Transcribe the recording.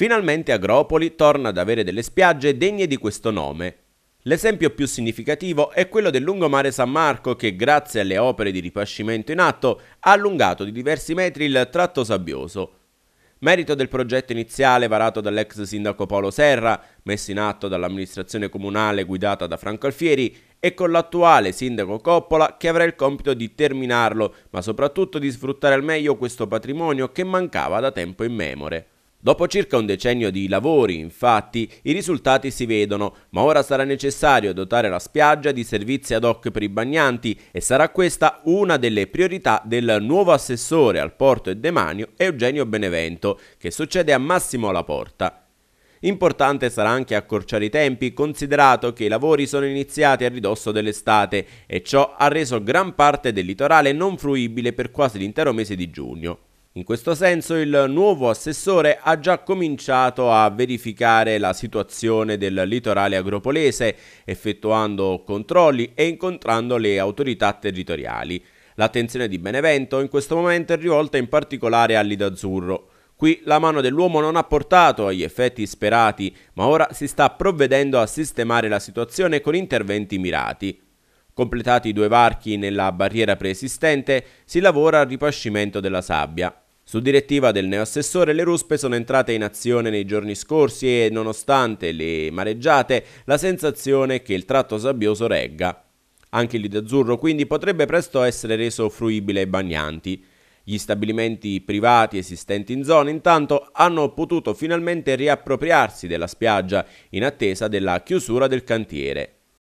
Finalmente Agropoli torna ad avere delle spiagge degne di questo nome. L'esempio più significativo è quello del lungomare San Marco che grazie alle opere di ripascimento in atto ha allungato di diversi metri il tratto sabbioso. Merito del progetto iniziale varato dall'ex sindaco Paolo Serra, messo in atto dall'amministrazione comunale guidata da Franco Alfieri e con l'attuale sindaco Coppola che avrà il compito di terminarlo, ma soprattutto di sfruttare al meglio questo patrimonio che mancava da tempo immemore. Dopo circa un decennio di lavori, infatti, i risultati si vedono, ma ora sarà necessario dotare la spiaggia di servizi ad hoc per i bagnanti e sarà questa una delle priorità del nuovo assessore al porto e demanio Eugenio Benevento, che succede a Massimo alla porta. Importante sarà anche accorciare i tempi, considerato che i lavori sono iniziati a ridosso dell'estate e ciò ha reso gran parte del litorale non fruibile per quasi l'intero mese di giugno. In questo senso il nuovo assessore ha già cominciato a verificare la situazione del litorale agropolese, effettuando controlli e incontrando le autorità territoriali. L'attenzione di Benevento in questo momento è rivolta in particolare all'Idazzurro. Qui la mano dell'uomo non ha portato agli effetti sperati, ma ora si sta provvedendo a sistemare la situazione con interventi mirati. Completati i due varchi nella barriera preesistente, si lavora al ripascimento della sabbia. Su direttiva del neoassessore le ruspe sono entrate in azione nei giorni scorsi e nonostante le mareggiate la sensazione è che il tratto sabbioso regga. Anche il azzurro quindi potrebbe presto essere reso fruibile ai bagnanti. Gli stabilimenti privati esistenti in zona intanto hanno potuto finalmente riappropriarsi della spiaggia in attesa della chiusura del cantiere.